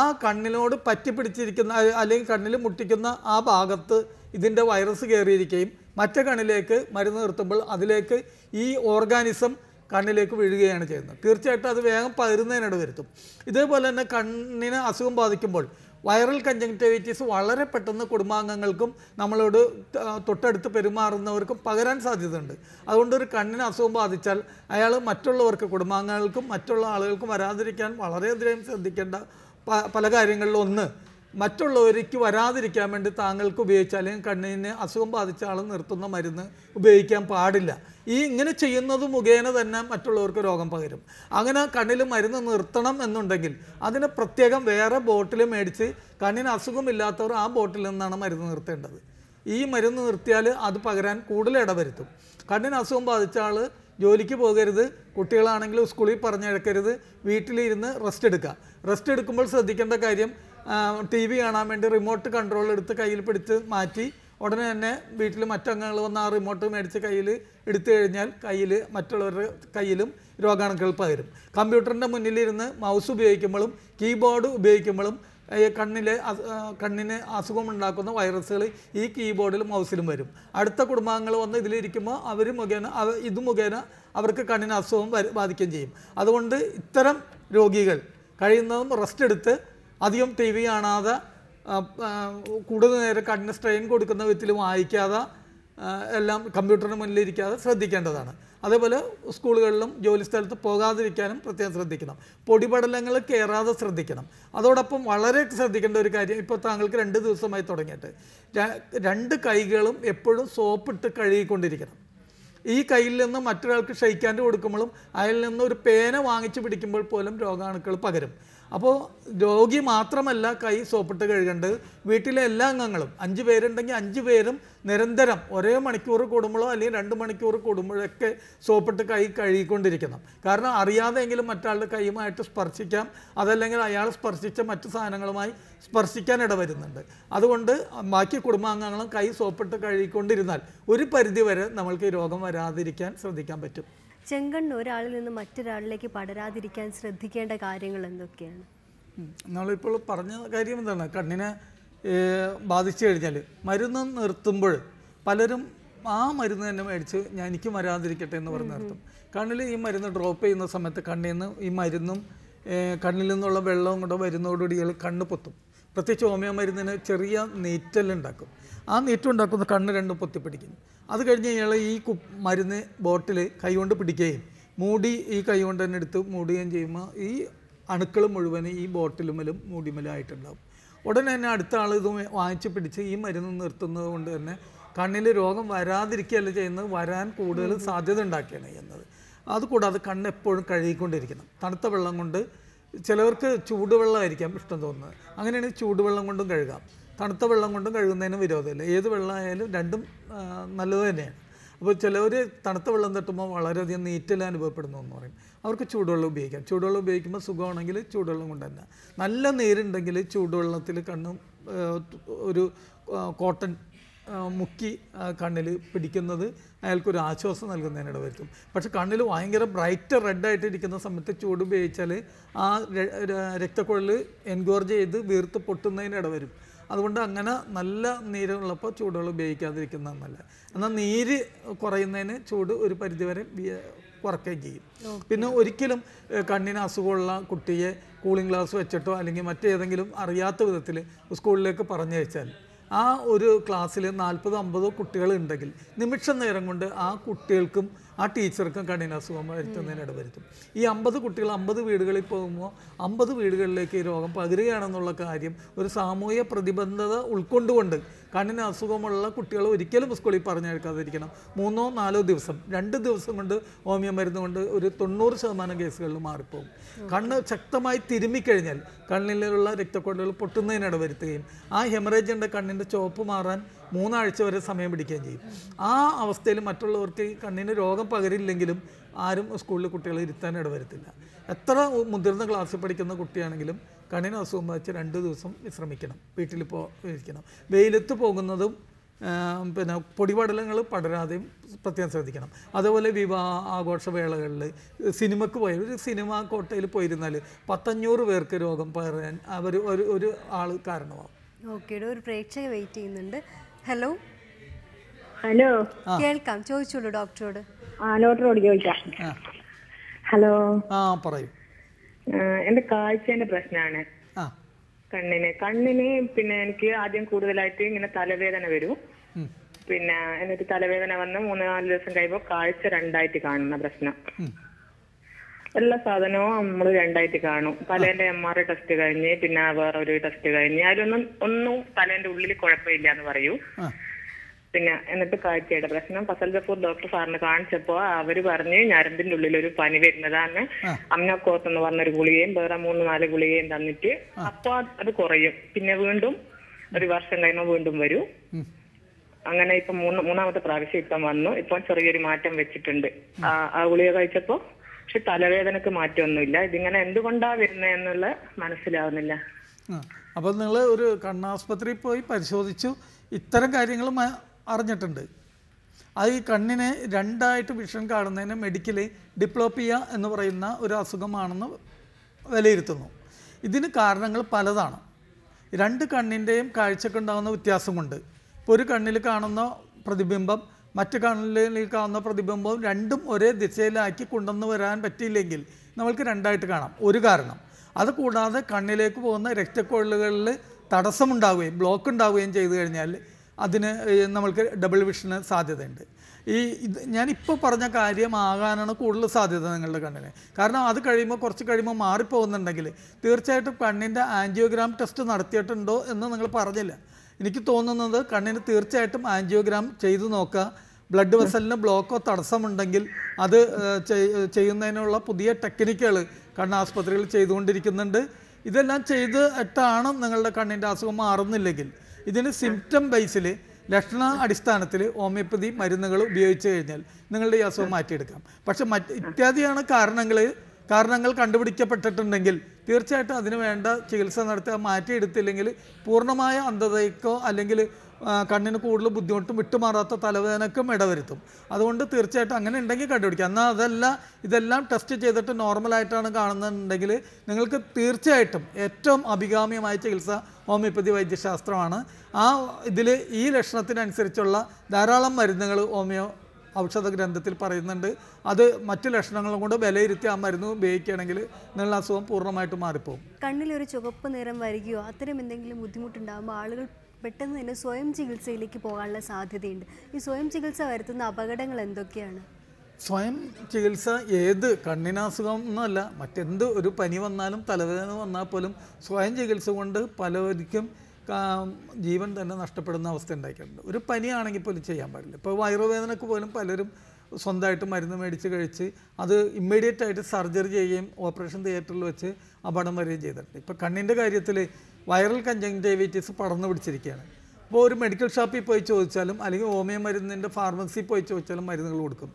ആ കണ്ണിനോട് പറ്റിപ്പിടിച്ചിരിക്കുന്ന അല്ലെങ്കിൽ കണ്ണിൽ മുട്ടിക്കുന്ന ആ ഭാഗത്ത് ഇതിൻ്റെ വൈറസ് കയറിയിരിക്കുകയും മറ്റേ കണ്ണിലേക്ക് മരുന്ന് നിർത്തുമ്പോൾ അതിലേക്ക് ഈ ഓർഗാനിസം കണ്ണിലേക്ക് വീഴുകയാണ് ചെയ്യുന്നത് തീർച്ചയായിട്ടും അത് വേഗം പകരുന്നതിനിട വരുത്തും ഇതേപോലെ തന്നെ കണ്ണിന് അസുഖം ബാധിക്കുമ്പോൾ വൈറൽ കഞ്ചങ്ക്റ്റിവിറ്റീസ് വളരെ പെട്ടെന്ന് കുടുംബാംഗങ്ങൾക്കും നമ്മളോട് തൊട്ടടുത്ത് പെരുമാറുന്നവർക്കും പകരാൻ സാധ്യതയുണ്ട് അതുകൊണ്ട് ഒരു കണ്ണിന് അസുഖം ബാധിച്ചാൽ അയാൾ മറ്റുള്ളവർക്ക് കുടുംബാംഗങ്ങൾക്കും മറ്റുള്ള ആളുകൾക്കും വരാതിരിക്കാൻ വളരെയധികം ശ്രദ്ധിക്കേണ്ട പല കാര്യങ്ങളിൽ ഒന്ന് മറ്റുള്ളവർക്ക് വരാതിരിക്കാൻ വേണ്ടി താങ്കൾക്ക് ഉപയോഗിച്ച അല്ലെങ്കിൽ കണ്ണിന് അസുഖം ബാധിച്ച ആൾ നിർത്തുന്ന മരുന്ന് ഉപയോഗിക്കാൻ പാടില്ല ഈ ഇങ്ങനെ ചെയ്യുന്നത് മുഖേന തന്നെ മറ്റുള്ളവർക്ക് രോഗം പകരും അങ്ങനെ കണ്ണിൽ മരുന്ന് നിർത്തണം എന്നുണ്ടെങ്കിൽ അതിന് പ്രത്യേകം വേറെ ബോട്ടിൽ മേടിച്ച് കണ്ണിന് അസുഖമില്ലാത്തവർ ആ ബോട്ടിൽ നിന്നാണ് മരുന്ന് നിർത്തേണ്ടത് ഈ മരുന്ന് നിർത്തിയാൽ അത് പകരാൻ കൂടുതൽ ഇടവരുത്തും കണ്ണിന് അസുഖം ബാധിച്ച ആൾ ജോലിക്ക് പോകരുത് കുട്ടികളാണെങ്കിൽ സ്കൂളിൽ പറഞ്ഞയക്കരുത് വീട്ടിലിരുന്ന് റെസ്റ്റ് എടുക്കുക റെസ്റ്റ് എടുക്കുമ്പോൾ ശ്രദ്ധിക്കേണ്ട കാര്യം ടി വി കാണാൻ വേണ്ടി റിമോട്ട് കൺട്രോൾ എടുത്ത് കയ്യിൽ പിടിച്ച് മാറ്റി ഉടനെ തന്നെ വീട്ടിൽ മറ്റംഗങ്ങൾ വന്ന് ആ റിമോട്ട് മേടിച്ച് കയ്യിൽ എടുത്തു കഴിഞ്ഞാൽ കയ്യിൽ മറ്റുള്ളവരുടെ കയ്യിലും രോഗാണുക്കൾ പകരും കമ്പ്യൂട്ടറിൻ്റെ മുന്നിലിരുന്ന് മൗസ് ഉപയോഗിക്കുമ്പോഴും കീബോർഡ് ഉപയോഗിക്കുമ്പോഴും കണ്ണിലെ കണ്ണിന് അസുഖമുണ്ടാക്കുന്ന വൈറസുകൾ ഈ കീബോർഡിലും മൗസിലും വരും അടുത്ത കുടുംബാംഗങ്ങൾ വന്ന് ഇതിലിരിക്കുമ്പോൾ അവർ മുഖേന ഇത് മുഖേന അവർക്ക് കണ്ണിന് അസുഖം ബാധിക്കുകയും ചെയ്യും അതുകൊണ്ട് ഇത്തരം രോഗികൾ കഴിയുന്നതും റെസ്റ്റ് എടുത്ത് അധികം ടി കാണാതെ കൂടുതൽ നേരം കണ്ണിന് സ്ട്രെയിൻ കൊടുക്കുന്ന വിധത്തിൽ വായിക്കാതെ എല്ലാം കമ്പ്യൂട്ടറിന് മുന്നിലിരിക്കാതെ ശ്രദ്ധിക്കേണ്ടതാണ് അതേപോലെ സ്കൂളുകളിലും ജോലി സ്ഥലത്ത് പോകാതിരിക്കാനും പ്രത്യേകം ശ്രദ്ധിക്കണം പൊടിപടലങ്ങൾ കയറാതെ ശ്രദ്ധിക്കണം അതോടൊപ്പം വളരെ ശ്രദ്ധിക്കേണ്ട ഒരു കാര്യം ഇപ്പോൾ താങ്കൾക്ക് രണ്ട് ദിവസമായി തുടങ്ങിയിട്ട് രണ്ട് കൈകളും എപ്പോഴും സോപ്പിട്ട് കഴുകിക്കൊണ്ടിരിക്കണം ഈ കയ്യിൽ നിന്ന് മറ്റൊരാൾക്ക് ഷെയ്ക്കാൻ്റെ കൊടുക്കുമ്പോഴും അയാളിൽ നിന്ന് ഒരു പേന വാങ്ങിച്ച് പിടിക്കുമ്പോൾ പോലും രോഗാണുക്കൾ പകരും അപ്പോൾ രോഗി മാത്രമല്ല കൈ സോപ്പിട്ട് കഴുകേണ്ടത് വീട്ടിലെ എല്ലാ അംഗങ്ങളും അഞ്ച് പേരുണ്ടെങ്കിൽ അഞ്ച് പേരും നിരന്തരം ഒരേ മണിക്കൂർ കൂടുമ്പോഴോ അല്ലെങ്കിൽ രണ്ട് മണിക്കൂർ കൂടുമ്പോഴൊക്കെ സോപ്പിട്ട് കൈ കഴുകിക്കൊണ്ടിരിക്കണം കാരണം അറിയാതെങ്കിലും മറ്റാളുടെ കൈയുമായിട്ട് സ്പർശിക്കാം അതല്ലെങ്കിൽ അയാൾ സ്പർശിച്ച മറ്റു സാധനങ്ങളുമായി സ്പർശിക്കാൻ ഇടവരുന്നുണ്ട് അതുകൊണ്ട് ബാക്കി കുടുംബാംഗങ്ങളും കൈ സോപ്പിട്ട് കഴുകിക്കൊണ്ടിരുന്നാൽ ഒരു പരിധിവരെ നമ്മൾക്ക് രോഗം വരാതിരിക്കാൻ ശ്രദ്ധിക്കാൻ പറ്റും ചെങ്കണ്ണ് ഒരാളിൽ നിന്ന് മറ്റൊരാളിലേക്ക് പടരാതിരിക്കാൻ ശ്രദ്ധിക്കേണ്ട കാര്യങ്ങൾ എന്തൊക്കെയാണ് നമ്മളിപ്പോൾ പറഞ്ഞ കാര്യം എന്താണ് കണ്ണിനെ ബാധിച്ചു കഴിഞ്ഞാൽ മരുന്ന് നിർത്തുമ്പോൾ പലരും ആ മരുന്ന് തന്നെ മേടിച്ച് ഞാൻ എനിക്ക് വരാതിരിക്കട്ടെ എന്ന് പറഞ്ഞ് നിർത്തും കണ്ണിൽ ഈ മരുന്ന് ഡ്രോപ്പ് ചെയ്യുന്ന സമയത്ത് കണ്ണിൽ നിന്ന് ഈ മരുന്നും കണ്ണിൽ നിന്നുള്ള വെള്ളവും കൂടെ വരുന്നതോടുകൂടി ഇയാൾ കണ്ണ് പൊത്തും പ്രത്യേകിച്ച് ഹോമിയോ മരുന്നിന് ചെറിയ നീറ്റലുണ്ടാക്കും ആ നീറ്റുണ്ടാക്കുന്ന കണ്ണ് രണ്ടും പൊത്തിപ്പിടിക്കുന്നു അത് കഴിഞ്ഞ് ഇയാൾ ഈ കു മരുന്ന് ബോട്ടിൽ കൈകൊണ്ട് പിടിക്കുകയും മൂടി ഈ കൈകൊണ്ട് തന്നെ എടുത്ത് മൂടുകയും ചെയ്യുമ്പോൾ ഈ അണുക്കൾ മുഴുവൻ ഈ ബോട്ടിലുമലും മൂടിമലായിട്ടുണ്ടാവും ഉടനെ തന്നെ അടുത്ത ആൾ ഇത് വാങ്ങിച്ച് പിടിച്ച് ഈ മരുന്ന് നിർത്തുന്നത് കൊണ്ട് തന്നെ കണ്ണിൽ രോഗം വരാതിരിക്കുകയല്ല ചെയ്യുന്നത് വരാൻ കൂടുതൽ സാധ്യത ഉണ്ടാക്കുകയാണ് ചെയ്യുന്നത് അതുകൂടാതെ കണ്ണ് എപ്പോഴും കഴുകിക്കൊണ്ടിരിക്കണം തണുത്ത വെള്ളം കൊണ്ട് ചിലവർക്ക് ചൂടുവെള്ളമായിരിക്കാം ഇഷ്ടം തോന്നുന്നത് അങ്ങനെയാണെങ്കിൽ ചൂടുവെള്ളം കൊണ്ടും കഴുകാം തണുത്ത വെള്ളം കൊണ്ടും കഴുകുന്നതിനും വിരോധമില്ല ഏത് വെള്ളമായാലും രണ്ടും നല്ലത് തന്നെയാണ് അപ്പോൾ ചിലവർ തണുത്ത വെള്ളം തട്ടുമ്പോൾ വളരെയധികം നീറ്റല അനുഭവപ്പെടുന്നു എന്ന് പറയും അവർക്ക് ചൂടുവെള്ളം ഉപയോഗിക്കാം ചൂടുവെള്ളം ഉപയോഗിക്കുമ്പോൾ സുഖമാണെങ്കിൽ ചൂടുവെള്ളം കൊണ്ട് തന്നെ നല്ല നീരുണ്ടെങ്കിൽ ചൂടുവെള്ളത്തിൽ കണ്ണ് ഒരു കോട്ടൺ മുക്കി കണ്ണിൽ പിടിക്കുന്നത് അയാൾക്കൊരു ആശ്വാസം നൽകുന്നതിനിട വരുത്തും പക്ഷെ കണ്ണിൽ ഭയങ്കര ബ്രൈറ്റ് റെഡായിട്ട് ഇരിക്കുന്ന സമയത്ത് ചൂട് ഉപയോഗിച്ചാൽ ആ രക്തക്കുഴൽ എൻഗോർജ് ചെയ്ത് വീർത്ത് പൊട്ടുന്നതിനിട വരും അതുകൊണ്ട് അങ്ങനെ നല്ല നീരുള്ളപ്പോൾ ചൂടുകൾ ഉപയോഗിക്കാതിരിക്കുന്നത് നല്ല എന്നാൽ നീര് കുറയുന്നതിന് ചൂട് ഒരു പരിധിവരെ കുറയ്ക്കുകയും ചെയ്യും പിന്നെ ഒരിക്കലും കണ്ണിന് അസുഖമുള്ള കുട്ടിയെ കൂളിംഗ് ഗ്ലാസ് വെച്ചിട്ടോ അല്ലെങ്കിൽ മറ്റേതെങ്കിലും അറിയാത്ത വിധത്തിൽ സ്കൂളിലേക്ക് പറഞ്ഞയച്ചാൽ ആ ഒരു ക്ലാസ്സിൽ നാൽപ്പതോ അമ്പതോ കുട്ടികൾ ഉണ്ടെങ്കിൽ നിമിഷ നേരം കൊണ്ട് ആ കുട്ടികൾക്കും ആ ടീച്ചർക്കും അസുഖം വരുത്തുന്നതിന് ഇടവരുത്തും ഈ അമ്പത് കുട്ടികൾ അമ്പത് വീടുകളിൽ പോകുമ്പോൾ അമ്പത് വീടുകളിലേക്ക് ഈ രോഗം പകരുകയാണെന്നുള്ള കാര്യം ഒരു സാമൂഹ്യ പ്രതിബന്ധത ഉൾക്കൊണ്ടുകൊണ്ട് കണ്ണിന് അസുഖമുള്ള കുട്ടികൾ ഒരിക്കലും സ്കൂളിൽ പറഞ്ഞയക്കാതിരിക്കണം മൂന്നോ നാലോ ദിവസം രണ്ട് ദിവസം കൊണ്ട് ഹോമിയോ മരുന്ന് കൊണ്ട് ഒരു തൊണ്ണൂറ് ശതമാനം കേസുകളിൽ മാറിപ്പോകും കണ്ണ് ശക്തമായി തിരുമ്മിക്കഴിഞ്ഞാൽ കണ്ണിലുള്ള രക്തക്കൊടലുകൾ പൊട്ടുന്നതിനിട വരുത്തുകയും ആ ഹെമറേജിൻ്റെ കണ്ണിൻ്റെ ചോപ്പ് മാറാൻ മൂന്നാഴ്ച വരെ സമയം പിടിക്കുകയും ചെയ്യും ആ അവസ്ഥയിൽ മറ്റുള്ളവർക്ക് കണ്ണിന് രോഗം പകരില്ലെങ്കിലും ആരും സ്കൂളിൽ കുട്ടികളെ ഇരുത്താൻ ഇടവരുത്തില്ല എത്ര മുതിർന്ന ക്ലാസ്സിൽ പഠിക്കുന്ന കുട്ടിയാണെങ്കിലും കണ്ണിന് അസുഖം വെച്ച് രണ്ട് ദിവസം വിശ്രമിക്കണം വീട്ടിലിപ്പോൾ ഇരിക്കണം വെയിലത്ത് പോകുന്നതും പിന്നെ പൊടിപടലങ്ങൾ പടരാതെയും പ്രത്യേകം ശ്രദ്ധിക്കണം അതുപോലെ വിവാഹ ആഘോഷവേളകളിൽ സിനിമക്ക് പോയ ഒരു സിനിമ കോട്ടയിൽ പോയിരുന്നാൽ പത്തഞ്ഞൂറ് പേർക്ക് രോഗം പകരാൻ അവർ ഒരു ഒരു ആൾ കാരണമാവും ഓക്കെ ഒരു പ്രേക്ഷക വെയിറ്റ് ചെയ്യുന്നുണ്ട് ഹലോ ഹലോ കേൾക്കാം ചോദിച്ചോളൂ ഡോക്ടറോട് ആ ഡോക്ടറോട് ചോദിക്കാം ഹലോ ആ പറയൂ എന്റെ കാഴ്ചേന്റെ പ്രശ്നമാണ് കണ്ണിന് കണ്ണിന് പിന്നെ എനിക്ക് ആദ്യം കൂടുതലായിട്ട് ഇങ്ങനെ തലവേദന വരും പിന്നെ എന്നിട്ട് തലവേദന വന്ന് മൂന്ന് നാല് ദിവസം കഴിയുമ്പോൾ കാഴ്ച രണ്ടായിട്ട് കാണുന്ന പ്രശ്നം എല്ലാ സാധനവും നമ്മൾ രണ്ടായിട്ട് കാണും തലേന്റെ എം ആർ ഐ ടെസ്റ്റ് കഴിഞ്ഞ് പിന്നെ വേറെ ഒരു ടെസ്റ്റ് കഴിഞ്ഞ് അതിലൊന്നും ഒന്നും തലേന്റെ ഉള്ളിൽ കുഴപ്പമില്ല എന്ന് പറയൂ പിന്നെ എന്നിട്ട് കാഴ്ചയുടെ പ്രശ്നം ഫസൽ ജഫൂർ ഡോക്ടർ സാറിന് കാണിച്ചപ്പോ അവര് പറഞ്ഞ് ഞരമ്പിന്റെ ഉള്ളിൽ ഒരു പനി വരുന്നതാണ് അമ്നക്കോത്ത് എന്ന് ഒരു ഗുളികയും വേറെ മൂന്ന് നാല് ഗുളികയും തന്നിട്ട് അപ്പൊ അത് കുറയും പിന്നെ വീണ്ടും ഒരു വർഷം കഴിയുമ്പോൾ വീണ്ടും വരും അങ്ങനെ ഇപ്പൊ മൂന്ന് മൂന്നാമത്തെ പ്രാവശ്യം ഇപ്പം വന്നു ഇപ്പൊ ചെറിയൊരു മാറ്റം വെച്ചിട്ടുണ്ട് ആ ഗുളിക കഴിച്ചപ്പോ പക്ഷെ തലവേദനക്ക് മാറ്റമൊന്നുമില്ല ഇതിങ്ങനെ എന്തുകൊണ്ടാ എന്നുള്ള മനസ്സിലാവുന്നില്ല അപ്പോൾ നിങ്ങൾ ഒരു കണ്ണാസ്പത്രി പോയി പരിശോധിച്ചു ഇത്തരം കാര്യങ്ങൾ അറിഞ്ഞിട്ടുണ്ട് അത് ഈ കണ്ണിനെ രണ്ടായിട്ട് വിഷൻ കാണുന്നതിന് മെഡിക്കലി ഡിപ്ലോപ്പിയ എന്ന് പറയുന്ന ഒരു അസുഖമാണെന്ന് വിലയിരുത്തുന്നു ഇതിന് കാരണങ്ങൾ പലതാണ് രണ്ട് കണ്ണിൻ്റെയും ഉണ്ടാകുന്ന വ്യത്യാസമുണ്ട് ഇപ്പോൾ ഒരു കണ്ണിൽ കാണുന്ന പ്രതിബിംബം മറ്റു കണ്ണിൽ കാണുന്ന പ്രതിബിംബവും രണ്ടും ഒരേ ദിശയിലാക്കി കൊണ്ടുവന്ന് വരാൻ പറ്റിയില്ലെങ്കിൽ നമ്മൾക്ക് രണ്ടായിട്ട് കാണാം ഒരു കാരണം അതുകൂടാതെ കണ്ണിലേക്ക് പോകുന്ന രക്തക്കൊഴലുകളിൽ തടസ്സമുണ്ടാവുകയും ബ്ലോക്ക് ഉണ്ടാവുകയും ചെയ്തു കഴിഞ്ഞാൽ അതിന് നമ്മൾക്ക് ഡബിൾ വിഷന് സാധ്യതയുണ്ട് ഈ ഇത് ഞാനിപ്പോൾ പറഞ്ഞ കാര്യമാകാനാണ് കൂടുതൽ സാധ്യത നിങ്ങളുടെ കണ്ണിന് കാരണം അത് കഴിയുമ്പോൾ കുറച്ച് കഴിയുമ്പോൾ മാറിപ്പോകുന്നുണ്ടെങ്കിൽ തീർച്ചയായിട്ടും കണ്ണിൻ്റെ ആൻജിയോഗ്രാം ടെസ്റ്റ് നടത്തിയിട്ടുണ്ടോ എന്ന് നിങ്ങൾ പറഞ്ഞില്ല എനിക്ക് തോന്നുന്നത് കണ്ണിന് തീർച്ചയായിട്ടും ആൻജിയോഗ്രാം ചെയ്തു നോക്കുക ബ്ലഡ് വെസലിന് ബ്ലോക്കോ തടസ്സമുണ്ടെങ്കിൽ അത് ചെയ്യുന്നതിനുള്ള പുതിയ ടെക്നിക്കുകൾ കണ്ണാസ്പത്രികൾ ചെയ്തുകൊണ്ടിരിക്കുന്നുണ്ട് ഇതെല്ലാം ചെയ്ത് ഇട്ടാണ് നിങ്ങളുടെ കണ്ണിൻ്റെ അസുഖം മാറുന്നില്ലെങ്കിൽ ഇതിന് സിംറ്റം ബേസിൽ ലക്ഷണ അടിസ്ഥാനത്തിൽ ഹോമിയോപ്പതി മരുന്നുകൾ ഉപയോഗിച്ച് കഴിഞ്ഞാൽ നിങ്ങളുടെ ഈ അസുഖം മാറ്റിയെടുക്കാം പക്ഷെ മറ്റ് ഇത്യാദിയാണ് കാരണങ്ങൾ കാരണങ്ങൾ കണ്ടുപിടിക്കപ്പെട്ടിട്ടുണ്ടെങ്കിൽ തീർച്ചയായിട്ടും അതിന് വേണ്ട ചികിത്സ നടത്തി മാറ്റിയെടുത്തില്ലെങ്കിൽ പൂർണ്ണമായ അന്ധതയ്ക്കോ അല്ലെങ്കിൽ കണ്ണിന് കൂടുതൽ ബുദ്ധിമുട്ടും വിട്ടുമാറാത്ത തലവേദനക്കും ഇടവരുത്തും അതുകൊണ്ട് തീർച്ചയായിട്ടും അങ്ങനെ ഉണ്ടെങ്കിൽ കണ്ടുപിടിക്കുക എന്നാൽ അതല്ല ഇതെല്ലാം ടെസ്റ്റ് ചെയ്തിട്ട് നോർമലായിട്ടാണ് കാണുന്നുണ്ടെങ്കിൽ നിങ്ങൾക്ക് തീർച്ചയായിട്ടും ഏറ്റവും അഭികാമ്യമായ ചികിത്സ ഹോമിയോപ്പതി വൈദ്യശാസ്ത്രമാണ് ആ ഇതിൽ ഈ ലക്ഷണത്തിനനുസരിച്ചുള്ള ധാരാളം മരുന്നുകൾ ഹോമിയോ ഔഷധ ഗ്രന്ഥത്തിൽ പറയുന്നുണ്ട് അത് മറ്റു ലക്ഷണങ്ങളും കൊണ്ട് വിലയിരുത്തി ആ മരുന്ന് ഉപയോഗിക്കുകയാണെങ്കിൽ നിങ്ങളുടെ അസുഖം പൂർണ്ണമായിട്ട് മാറിപ്പോകും കണ്ണിലൊരു ചുവപ്പ് നിറം വരികയോ അത്തരം എന്തെങ്കിലും ബുദ്ധിമുട്ടുണ്ടാകുമ്പോൾ ആളുകൾ പെട്ടെന്ന് തന്നെ സ്വയം ചികിത്സയിലേക്ക് പോകാനുള്ള സാധ്യതയുണ്ട് ഈ സ്വയം ചികിത്സ വരുത്തുന്ന അപകടങ്ങൾ എന്തൊക്കെയാണ് സ്വയം ചികിത്സ ഏത് കണ്ണിനസുഖം ഒന്നുമല്ല മറ്റെന്ത് ഒരു പനി വന്നാലും തലവേദന വന്നാൽ പോലും സ്വയം ചികിത്സ കൊണ്ട് പലവർക്കും ജീവൻ തന്നെ നഷ്ടപ്പെടുന്ന അവസ്ഥ ഉണ്ടാക്കിയിട്ടുണ്ട് ഒരു പനിയാണെങ്കിൽ പോലും ചെയ്യാൻ പാടില്ല ഇപ്പോൾ വയറുവേദനക്ക് പോലും പലരും സ്വന്തമായിട്ട് മരുന്ന് മേടിച്ച് കഴിച്ച് അത് ഇമ്മീഡിയറ്റ് ആയിട്ട് സർജറി ചെയ്യുകയും ഓപ്പറേഷൻ തിയേറ്ററിൽ വെച്ച് അപകടം വരികയും ചെയ്തിട്ടുണ്ട് ഇപ്പോൾ കണ്ണിൻ്റെ കാര്യത്തിൽ വൈറൽ കഞ്ചങ്ടൈവിറ്റിസ് പടർന്നു പിടിച്ചിരിക്കുകയാണ് അപ്പോൾ ഒരു മെഡിക്കൽ ഷോപ്പിൽ പോയി ചോദിച്ചാലും അല്ലെങ്കിൽ ഹോമിയോ മരുന്നിൻ്റെ ഫാർമസിയിൽ പോയി ചോദിച്ചാലും മരുന്നുകൾ കൊടുക്കും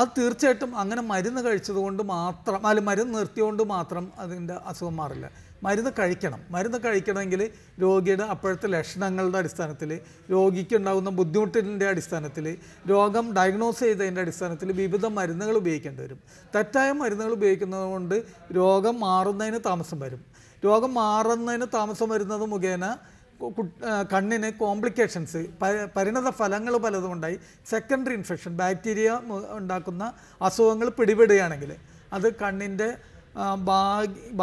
അത് തീർച്ചയായിട്ടും അങ്ങനെ മരുന്ന് കഴിച്ചത് കൊണ്ട് മാത്രം അല്ല മരുന്ന് നിർത്തിയതുകൊണ്ട് മാത്രം അതിൻ്റെ അസുഖം മാറില്ല മരുന്ന് കഴിക്കണം മരുന്ന് കഴിക്കണമെങ്കിൽ രോഗിയുടെ അപ്പോഴത്തെ ലക്ഷണങ്ങളുടെ അടിസ്ഥാനത്തിൽ രോഗിക്ക് ഉണ്ടാകുന്ന ബുദ്ധിമുട്ടിൻ്റെ അടിസ്ഥാനത്തിൽ രോഗം ഡയഗ്നോസ് ചെയ്തതിൻ്റെ അടിസ്ഥാനത്തിൽ വിവിധ മരുന്നുകൾ ഉപയോഗിക്കേണ്ടി വരും തെറ്റായ മരുന്നുകൾ ഉപയോഗിക്കുന്നത് കൊണ്ട് രോഗം മാറുന്നതിന് താമസം വരും രോഗം മാറുന്നതിന് താമസം വരുന്നത് മുഖേന കണ്ണിന് കോംപ്ലിക്കേഷൻസ് പരിണത ഫലങ്ങൾ പലതും ഉണ്ടായി സെക്കൻഡറി ഇൻഫെക്ഷൻ ബാക്ടീരിയ ഉണ്ടാക്കുന്ന അസുഖങ്ങൾ പിടിപെടുകയാണെങ്കിൽ അത് കണ്ണിൻ്റെ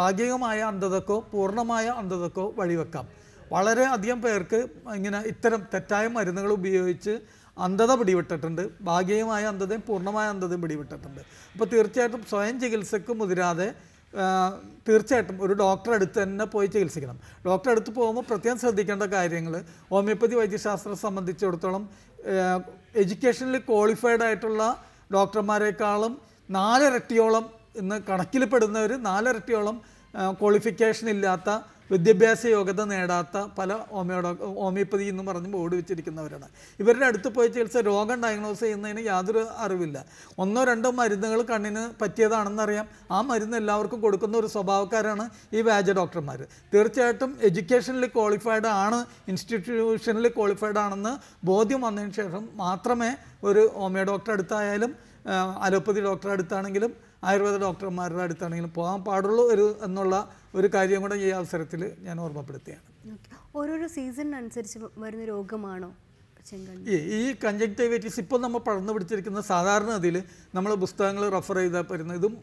ഭാഗികമായ അന്ധതക്കോ പൂർണ്ണമായ അന്ധതക്കോ വഴിവെക്കാം വളരെ അധികം പേർക്ക് ഇങ്ങനെ ഇത്തരം തെറ്റായ മരുന്നുകൾ ഉപയോഗിച്ച് അന്ധത പിടിവിട്ടിട്ടുണ്ട് ഭാഗികമായ അന്ധതയും പൂർണ്ണമായ അന്ധതയും പിടിവിട്ടിട്ടുണ്ട് അപ്പോൾ തീർച്ചയായിട്ടും സ്വയം ചികിത്സക്ക് മുതിരാതെ തീർച്ചയായിട്ടും ഒരു ഡോക്ടറെ അടുത്ത് തന്നെ പോയി ചികിത്സിക്കണം ഡോക്ടറെ അടുത്ത് പോകുമ്പോൾ പ്രത്യേകം ശ്രദ്ധിക്കേണ്ട കാര്യങ്ങൾ ഹോമിയോപ്പതി വൈദ്യശാസ്ത്രം സംബന്ധിച്ചിടത്തോളം എഡ്യൂക്കേഷനിൽ ക്വാളിഫൈഡ് ആയിട്ടുള്ള ഡോക്ടർമാരെക്കാളും നാലരട്ടിയോളം ഇന്ന് കണക്കിൽപ്പെടുന്നവർ നാലരട്ടിയോളം ക്വാളിഫിക്കേഷൻ ഇല്ലാത്ത വിദ്യാഭ്യാസ യോഗ്യത നേടാത്ത പല ഹോമിയോഡോ ഹോമിയോപ്പതി എന്ന് പറഞ്ഞ് ബോർഡ് വെച്ചിരിക്കുന്നവരാണ് ഇവരുടെ അടുത്ത് പോയി ചികിത്സ രോഗം ഡയഗ്നോസ് ചെയ്യുന്നതിന് യാതൊരു അറിവില്ല ഒന്നോ രണ്ടോ മരുന്നുകൾ കണ്ണിന് പറ്റിയതാണെന്നറിയാം ആ മരുന്ന് എല്ലാവർക്കും കൊടുക്കുന്ന ഒരു സ്വഭാവക്കാരാണ് ഈ വാജ ഡോക്ടർമാർ തീർച്ചയായിട്ടും എഡ്യൂക്കേഷനിൽ ക്വാളിഫൈഡ് ആണ് ഇൻസ്റ്റിറ്റ്യൂഷനിൽ ക്വാളിഫൈഡ് ആണെന്ന് ബോധ്യം വന്നതിന് ശേഷം മാത്രമേ ഒരു ഹോമിയോ ഡോക്ടറെ അടുത്തായാലും അലോപ്പതി ഡോക്ടറെ അടുത്താണെങ്കിലും ആയുർവേദ ഡോക്ടർമാരുടെ അടുത്താണെങ്കിലും പോകാൻ പാടുള്ളൂ ഒരു എന്നുള്ള ഒരു കാര്യം കൂടെ ഈ അവസരത്തിൽ ഞാൻ ഓർമ്മപ്പെടുത്തുകയാണ് ഓരോരോ സീസണിനനുസരിച്ച് വരുന്ന രോഗമാണോ ഈ കഞ്ചക്റ്റൈവൈറ്റിസ് ഇപ്പോൾ നമ്മൾ പടർന്നു പിടിച്ചിരിക്കുന്ന സാധാരണ സാധാരണഗതിയിൽ നമ്മൾ പുസ്തകങ്ങൾ റെഫർ ചെയ്താൽ വരുന്ന ഇതും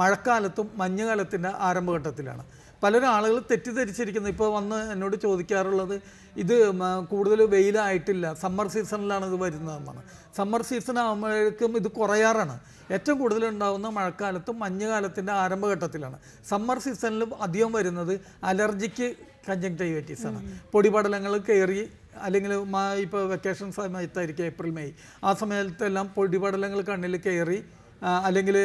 മഴക്കാലത്തും മഞ്ഞുകാലത്തിൻ്റെ ആരംഭഘട്ടത്തിലാണ് പലരും ആളുകൾ തെറ്റിദ്ധരിച്ചിരിക്കുന്നു ഇപ്പോൾ വന്ന് എന്നോട് ചോദിക്കാറുള്ളത് ഇത് കൂടുതൽ വെയിലായിട്ടില്ല സമ്മർ സീസണിലാണ് ഇത് വരുന്നതെന്നാണ് സമ്മർ സീസൺ ആകുമ്പോഴേക്കും ഇത് കുറയാറാണ് ഏറ്റവും കൂടുതൽ ഉണ്ടാകുന്ന മഴക്കാലത്തും മഞ്ഞുകാലത്തിൻ്റെ ആരംഭഘട്ടത്തിലാണ് സമ്മർ സീസണിൽ അധികം വരുന്നത് അലർജിക്ക് കഞ്ചങ്ടൈവൈറ്റീസ് ആണ് പൊടിപടലങ്ങൾ കയറി അല്ലെങ്കിൽ ഇപ്പോൾ വെക്കേഷൻ സമയത്തായിരിക്കും ഏപ്രിൽ മെയ് ആ സമയത്തെല്ലാം പൊടിപടലങ്ങൾ കണ്ണിൽ കയറി അല്ലെങ്കിൽ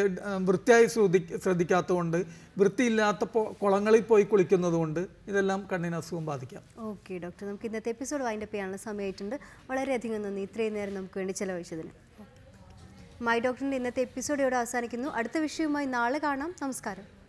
വൃത്തിയായി ശ്രദ്ധി ശ്രദ്ധിക്കാത്തതുകൊണ്ട് വൃത്തിയില്ലാത്ത കുളങ്ങളിൽ പോയി കുളിക്കുന്നതുകൊണ്ട് ഇതെല്ലാം കണ്ണിന് അസുഖം ബാധിക്കാം ഓക്കെ ഡോക്ടർ നമുക്ക് ഇന്നത്തെ എപ്പിസോഡ് വൈൻഡ് അപ്പ് ചെയ്യാനുള്ള സമയമായിട്ടുണ്ട് വളരെയധികം നന്ദി ഇത്രയും നേരം നമുക്ക് വേണ്ടി ചിലവഴിച്ചതിന് മൈ ഡോക്ടറിൻ്റെ ഇന്നത്തെ എപ്പിസോഡ് ഇവിടെ അവസാനിക്കുന്നു അടുത്ത വിഷയവുമായി നാളെ കാണാം നമസ്കാരം